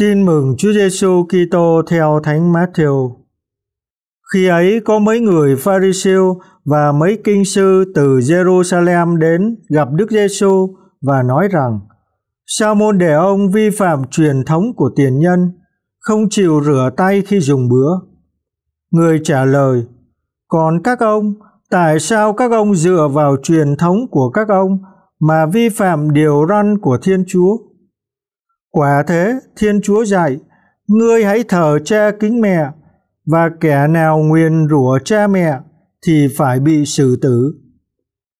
Tin mừng Chúa Giêsu Kitô theo Thánh Matthew. Khi ấy có mấy người Pharisêu và mấy kinh sư từ Jerusalem đến gặp Đức Giêsu và nói rằng: Sao môn đệ ông vi phạm truyền thống của tiền nhân, không chịu rửa tay khi dùng bữa? Người trả lời: Còn các ông, tại sao các ông dựa vào truyền thống của các ông mà vi phạm điều răn của Thiên Chúa? Quả thế, Thiên Chúa dạy, ngươi hãy thờ cha kính mẹ, và kẻ nào nguyền rủa cha mẹ thì phải bị xử tử.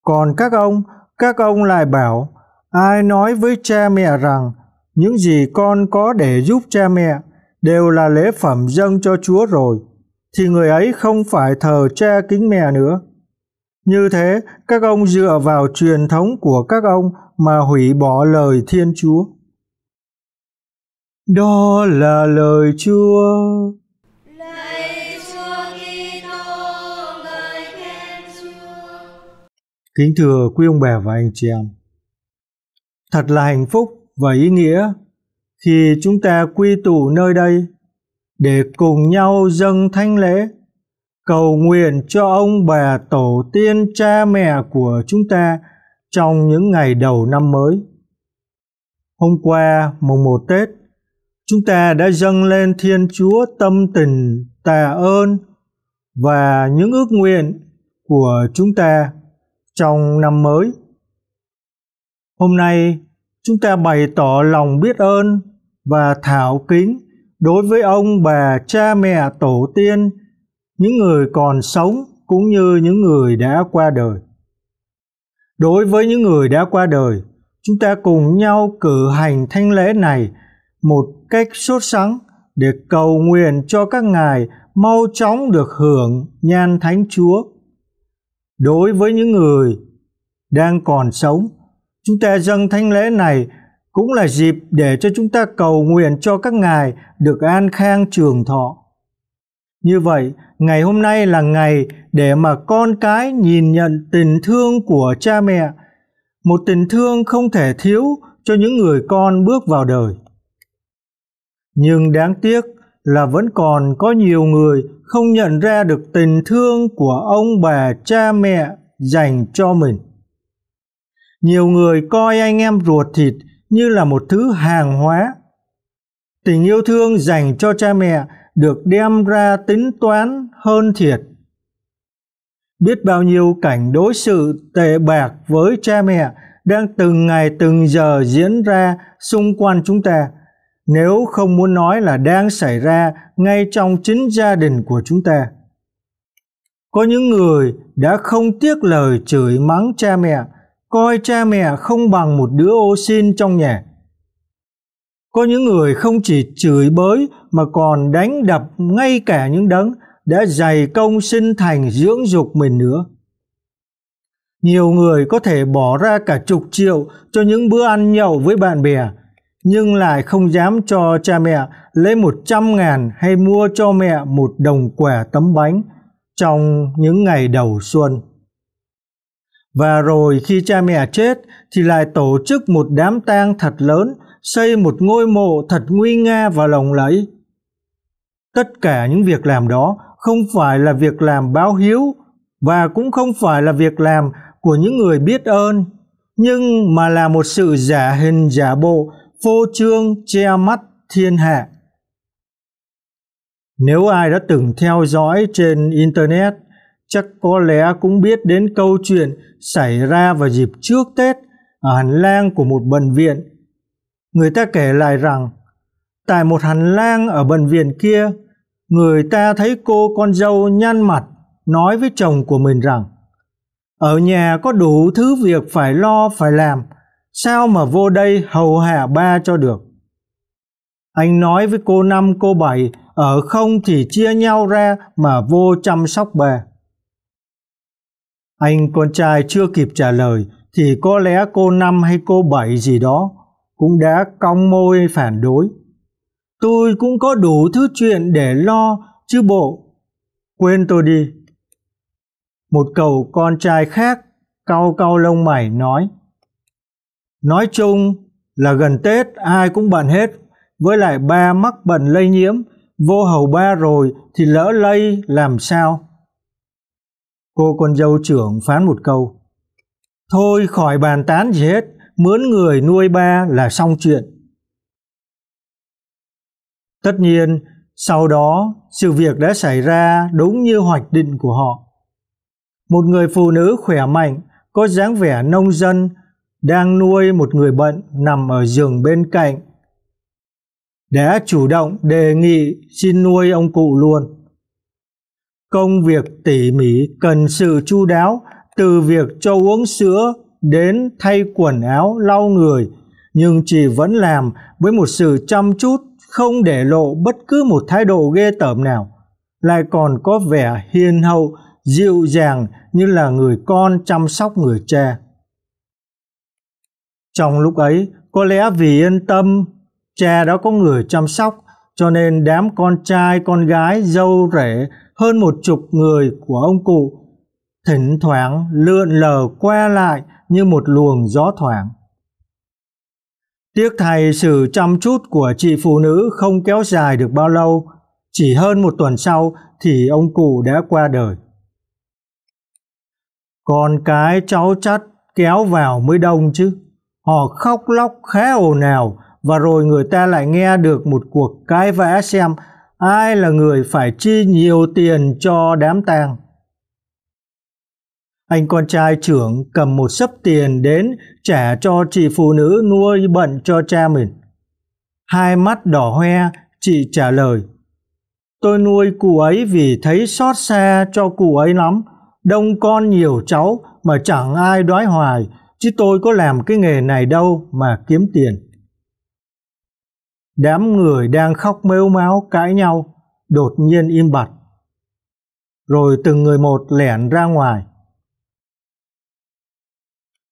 Còn các ông, các ông lại bảo, ai nói với cha mẹ rằng, những gì con có để giúp cha mẹ đều là lễ phẩm dâng cho Chúa rồi, thì người ấy không phải thờ cha kính mẹ nữa. Như thế, các ông dựa vào truyền thống của các ông mà hủy bỏ lời Thiên Chúa. Đó là lời Chúa. Kính thưa quý ông bà và anh chị em. Thật là hạnh phúc và ý nghĩa khi chúng ta quy tụ nơi đây để cùng nhau dâng thanh lễ cầu nguyện cho ông bà tổ tiên cha mẹ của chúng ta trong những ngày đầu năm mới. Hôm qua mùng một Tết chúng ta đã dâng lên Thiên Chúa tâm tình tạ ơn và những ước nguyện của chúng ta trong năm mới. Hôm nay, chúng ta bày tỏ lòng biết ơn và thảo kính đối với ông bà cha mẹ tổ tiên, những người còn sống cũng như những người đã qua đời. Đối với những người đã qua đời, chúng ta cùng nhau cử hành thanh lễ này – một cách sốt sắng để cầu nguyện cho các ngài mau chóng được hưởng nhan thánh Chúa. Đối với những người đang còn sống, chúng ta dâng thánh lễ này cũng là dịp để cho chúng ta cầu nguyện cho các ngài được an khang trường thọ. Như vậy, ngày hôm nay là ngày để mà con cái nhìn nhận tình thương của cha mẹ, một tình thương không thể thiếu cho những người con bước vào đời. Nhưng đáng tiếc là vẫn còn có nhiều người không nhận ra được tình thương của ông bà cha mẹ dành cho mình. Nhiều người coi anh em ruột thịt như là một thứ hàng hóa. Tình yêu thương dành cho cha mẹ được đem ra tính toán hơn thiệt. Biết bao nhiêu cảnh đối xử tệ bạc với cha mẹ đang từng ngày từng giờ diễn ra xung quanh chúng ta – nếu không muốn nói là đang xảy ra ngay trong chính gia đình của chúng ta. Có những người đã không tiếc lời chửi mắng cha mẹ, coi cha mẹ không bằng một đứa ô xin trong nhà. Có những người không chỉ chửi bới mà còn đánh đập ngay cả những đấng đã dày công sinh thành dưỡng dục mình nữa. Nhiều người có thể bỏ ra cả chục triệu cho những bữa ăn nhậu với bạn bè, nhưng lại không dám cho cha mẹ lấy 100 ngàn hay mua cho mẹ một đồng quẻ tấm bánh trong những ngày đầu xuân. Và rồi khi cha mẹ chết thì lại tổ chức một đám tang thật lớn, xây một ngôi mộ thật nguy nga và lộng lẫy. Tất cả những việc làm đó không phải là việc làm báo hiếu và cũng không phải là việc làm của những người biết ơn, nhưng mà là một sự giả hình giả bộ phô trương che mắt thiên hạ. Nếu ai đã từng theo dõi trên Internet, chắc có lẽ cũng biết đến câu chuyện xảy ra vào dịp trước Tết ở hành lang của một bệnh viện. Người ta kể lại rằng, tại một hành lang ở bệnh viện kia, người ta thấy cô con dâu nhăn mặt nói với chồng của mình rằng, ở nhà có đủ thứ việc phải lo phải làm – sao mà vô đây hầu hạ ba cho được anh nói với cô năm cô bảy ở không thì chia nhau ra mà vô chăm sóc ba. anh con trai chưa kịp trả lời thì có lẽ cô năm hay cô bảy gì đó cũng đã cong môi phản đối tôi cũng có đủ thứ chuyện để lo chứ bộ quên tôi đi một cậu con trai khác cau cau lông mày nói Nói chung là gần Tết ai cũng bận hết, với lại ba mắc bệnh lây nhiễm, vô hầu ba rồi thì lỡ lây làm sao? Cô con dâu trưởng phán một câu. Thôi khỏi bàn tán gì hết, mướn người nuôi ba là xong chuyện. Tất nhiên, sau đó sự việc đã xảy ra đúng như hoạch định của họ. Một người phụ nữ khỏe mạnh, có dáng vẻ nông dân, đang nuôi một người bệnh nằm ở giường bên cạnh đã chủ động đề nghị xin nuôi ông cụ luôn. Công việc tỉ mỉ cần sự chu đáo từ việc cho uống sữa đến thay quần áo lau người nhưng chị vẫn làm với một sự chăm chút không để lộ bất cứ một thái độ ghê tởm nào lại còn có vẻ hiền hậu dịu dàng như là người con chăm sóc người cha trong lúc ấy, có lẽ vì yên tâm, cha đã có người chăm sóc, cho nên đám con trai, con gái, dâu rể hơn một chục người của ông cụ thỉnh thoảng lượn lờ qua lại như một luồng gió thoảng. Tiếc thầy sự chăm chút của chị phụ nữ không kéo dài được bao lâu, chỉ hơn một tuần sau thì ông cụ đã qua đời. Con cái cháu chắt kéo vào mới đông chứ. Họ khóc lóc khá ồn ào và rồi người ta lại nghe được một cuộc cái vã xem ai là người phải chi nhiều tiền cho đám tang. Anh con trai trưởng cầm một sấp tiền đến trả cho chị phụ nữ nuôi bận cho cha mình. Hai mắt đỏ hoe, chị trả lời. Tôi nuôi cụ ấy vì thấy xót xa cho cụ ấy lắm, đông con nhiều cháu mà chẳng ai đói hoài, chứ tôi có làm cái nghề này đâu mà kiếm tiền. Đám người đang khóc mếu máu cãi nhau, đột nhiên im bặt. Rồi từng người một lẻn ra ngoài.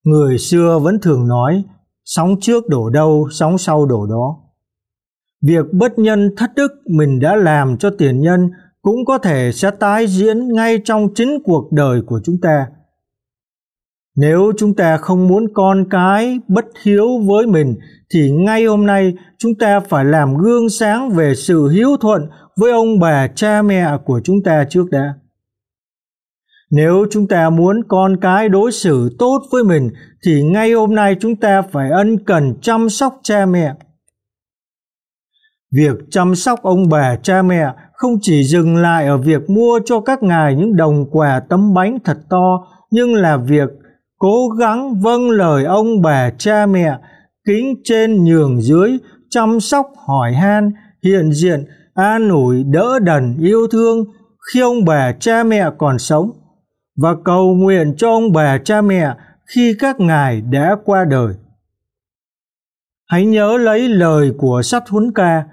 Người xưa vẫn thường nói, sóng trước đổ đâu, sóng sau đổ đó. Việc bất nhân thất đức mình đã làm cho tiền nhân cũng có thể sẽ tái diễn ngay trong chính cuộc đời của chúng ta. Nếu chúng ta không muốn con cái bất hiếu với mình thì ngay hôm nay chúng ta phải làm gương sáng về sự hiếu thuận với ông bà cha mẹ của chúng ta trước đã. Nếu chúng ta muốn con cái đối xử tốt với mình thì ngay hôm nay chúng ta phải ân cần chăm sóc cha mẹ. Việc chăm sóc ông bà cha mẹ không chỉ dừng lại ở việc mua cho các ngài những đồng quà tấm bánh thật to, nhưng là việc cố gắng vâng lời ông bà cha mẹ, kính trên nhường dưới, chăm sóc hỏi han, hiện diện, an ủi đỡ đần yêu thương khi ông bà cha mẹ còn sống và cầu nguyện cho ông bà cha mẹ khi các ngài đã qua đời. Hãy nhớ lấy lời của sách huấn ca,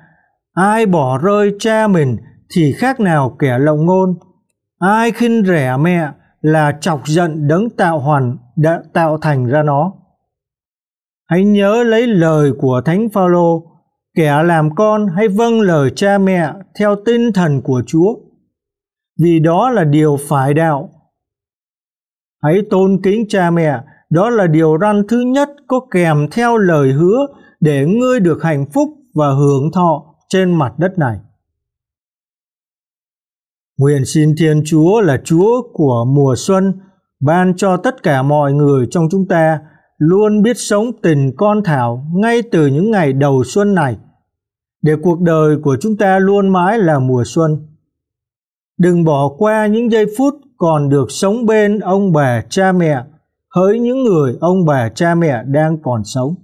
ai bỏ rơi cha mình thì khác nào kẻ lộng ngôn, ai khinh rẻ mẹ là chọc giận đấng tạo hoàn đã tạo thành ra nó. Hãy nhớ lấy lời của Thánh Phaolô, kẻ làm con hãy vâng lời cha mẹ theo tinh thần của Chúa, vì đó là điều phải đạo. Hãy tôn kính cha mẹ, đó là điều răn thứ nhất có kèm theo lời hứa để ngươi được hạnh phúc và hưởng thọ trên mặt đất này. Nguyện xin Thiên Chúa là Chúa của mùa xuân ban cho tất cả mọi người trong chúng ta luôn biết sống tình con thảo ngay từ những ngày đầu xuân này để cuộc đời của chúng ta luôn mãi là mùa xuân. Đừng bỏ qua những giây phút còn được sống bên ông bà cha mẹ hỡi những người ông bà cha mẹ đang còn sống.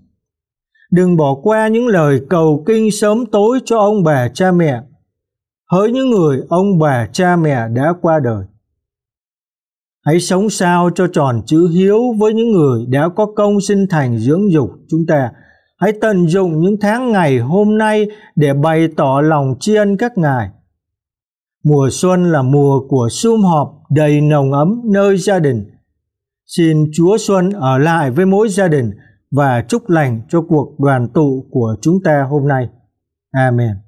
Đừng bỏ qua những lời cầu kinh sớm tối cho ông bà cha mẹ hỡi những người ông bà cha mẹ đã qua đời. Hãy sống sao cho tròn chữ hiếu với những người đã có công sinh thành dưỡng dục chúng ta. Hãy tận dụng những tháng ngày hôm nay để bày tỏ lòng tri ân các ngài. Mùa xuân là mùa của sum họp đầy nồng ấm nơi gia đình. Xin Chúa Xuân ở lại với mỗi gia đình và chúc lành cho cuộc đoàn tụ của chúng ta hôm nay. Amen.